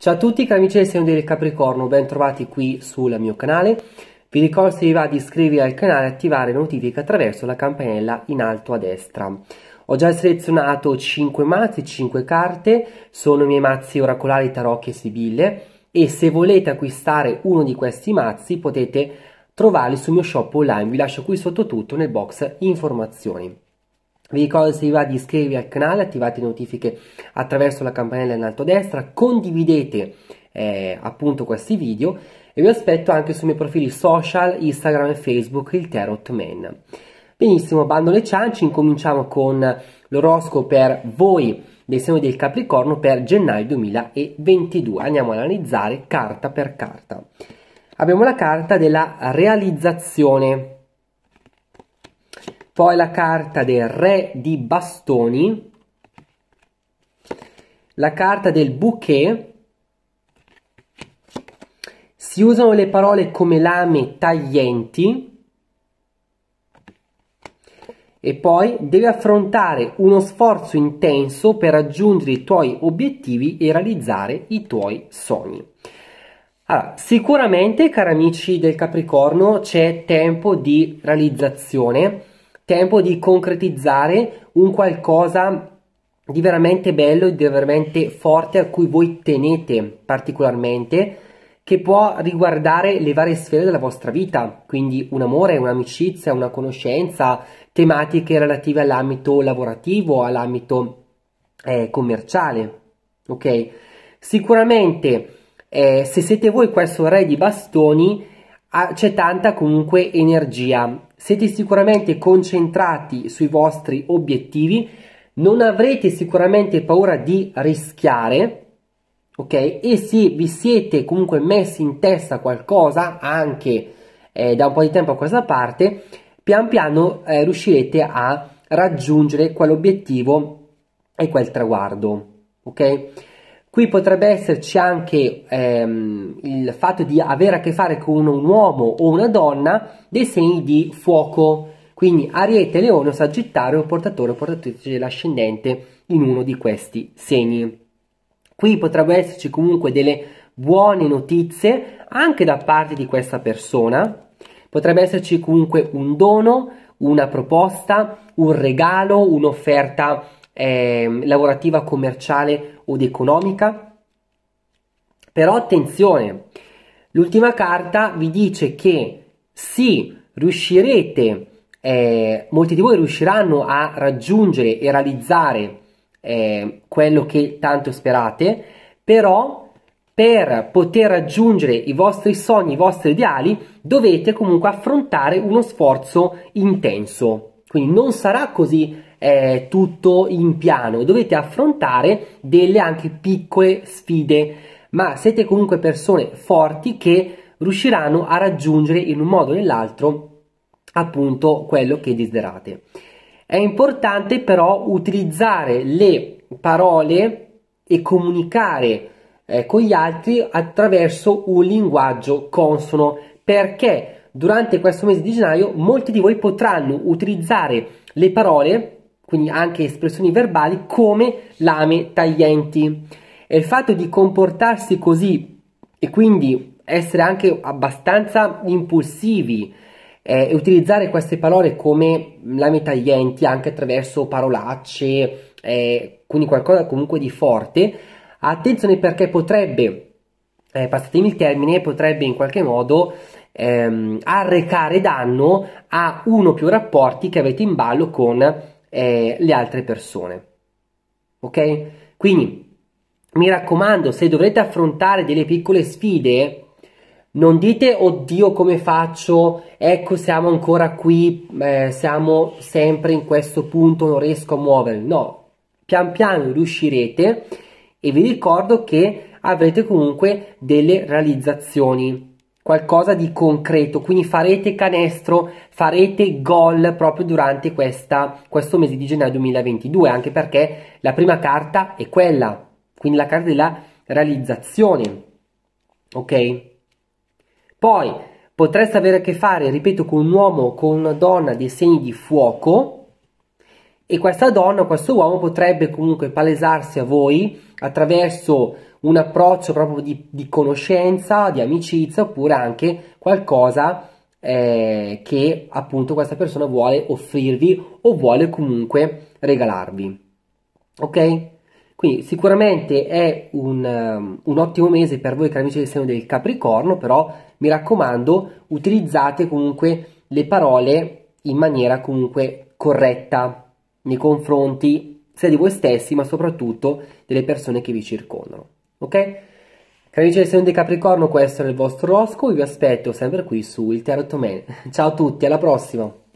Ciao a tutti cari amici del segno del Capricorno, ben trovati qui sul mio canale. Vi ricordo se vi va di iscrivervi al canale e attivare le notifiche attraverso la campanella in alto a destra. Ho già selezionato 5 mazzi, 5 carte, sono i miei mazzi oracolari tarocchi e sibille e se volete acquistare uno di questi mazzi potete trovarli sul mio shop online, vi lascio qui sotto tutto nel box informazioni. Vi ricordo se vi va di iscrivervi al canale, attivate le notifiche attraverso la campanella in alto a destra, condividete eh, appunto questi video e vi aspetto anche sui miei profili social, Instagram e Facebook, il Tarot Man. Benissimo, bando le ciance, incominciamo con l'oroscopo per voi dei segno del Capricorno per gennaio 2022. Andiamo ad analizzare carta per carta. Abbiamo la carta della realizzazione poi la carta del re di bastoni, la carta del bouquet. Si usano le parole come lame taglienti e poi devi affrontare uno sforzo intenso per raggiungere i tuoi obiettivi e realizzare i tuoi sogni. Allora, sicuramente, cari amici del Capricorno, c'è tempo di realizzazione tempo di concretizzare un qualcosa di veramente bello, di veramente forte a cui voi tenete particolarmente, che può riguardare le varie sfere della vostra vita, quindi un amore, un'amicizia, una conoscenza, tematiche relative all'ambito lavorativo, all'ambito eh, commerciale. Ok? Sicuramente, eh, se siete voi questo re di bastoni, Ah, c'è tanta comunque energia. Siete sicuramente concentrati sui vostri obiettivi, non avrete sicuramente paura di rischiare, ok? E se vi siete comunque messi in testa qualcosa, anche eh, da un po' di tempo a questa parte, pian piano eh, riuscirete a raggiungere quell'obiettivo e quel traguardo, ok? Qui potrebbe esserci anche ehm, il fatto di avere a che fare con un uomo o una donna dei segni di fuoco, quindi Ariete, Leone o Sagittario, portatore o portatrice dell'ascendente in uno di questi segni. Qui potrebbero esserci comunque delle buone notizie anche da parte di questa persona, potrebbe esserci comunque un dono, una proposta, un regalo, un'offerta eh, lavorativa, commerciale ed economica. Però attenzione, l'ultima carta vi dice che sì, riuscirete, eh, molti di voi riusciranno a raggiungere e realizzare eh, quello che tanto sperate, però per poter raggiungere i vostri sogni, i vostri ideali, dovete comunque affrontare uno sforzo intenso. Quindi non sarà così eh, tutto in piano, dovete affrontare delle anche piccole sfide, ma siete comunque persone forti che riusciranno a raggiungere in un modo o nell'altro appunto quello che desiderate. È importante però utilizzare le parole e comunicare eh, con gli altri attraverso un linguaggio consono perché durante questo mese di gennaio molti di voi potranno utilizzare le parole, quindi anche espressioni verbali, come lame taglienti. E il fatto di comportarsi così e quindi essere anche abbastanza impulsivi eh, e utilizzare queste parole come lame taglienti anche attraverso parolacce, eh, quindi qualcosa comunque di forte, attenzione perché potrebbe, eh, passatemi il termine, potrebbe in qualche modo ehm, arrecare danno a uno o più rapporti che avete in ballo con eh, le altre persone. Ok? Quindi mi raccomando, se dovrete affrontare delle piccole sfide, non dite oddio come faccio, ecco siamo ancora qui, eh, siamo sempre in questo punto, non riesco a muovermi. No, pian piano riuscirete e vi ricordo che avrete comunque delle realizzazioni qualcosa di concreto, quindi farete canestro, farete gol proprio durante questa, questo mese di gennaio 2022, anche perché la prima carta è quella, quindi la carta della realizzazione, ok? Poi potreste avere a che fare, ripeto, con un uomo o con una donna dei segni di fuoco, e questa donna, questo uomo potrebbe comunque palesarsi a voi attraverso un approccio proprio di, di conoscenza, di amicizia oppure anche qualcosa eh, che appunto questa persona vuole offrirvi o vuole comunque regalarvi. Ok? Quindi sicuramente è un, um, un ottimo mese per voi cari amici del segno del Capricorno, però mi raccomando utilizzate comunque le parole in maniera comunque corretta nei confronti sia di voi stessi ma soprattutto delle persone che vi circondano ok? del amici di Capricorno, questo era il vostro Osco, vi aspetto sempre qui su Il Tarot Man. Ciao a tutti, alla prossima!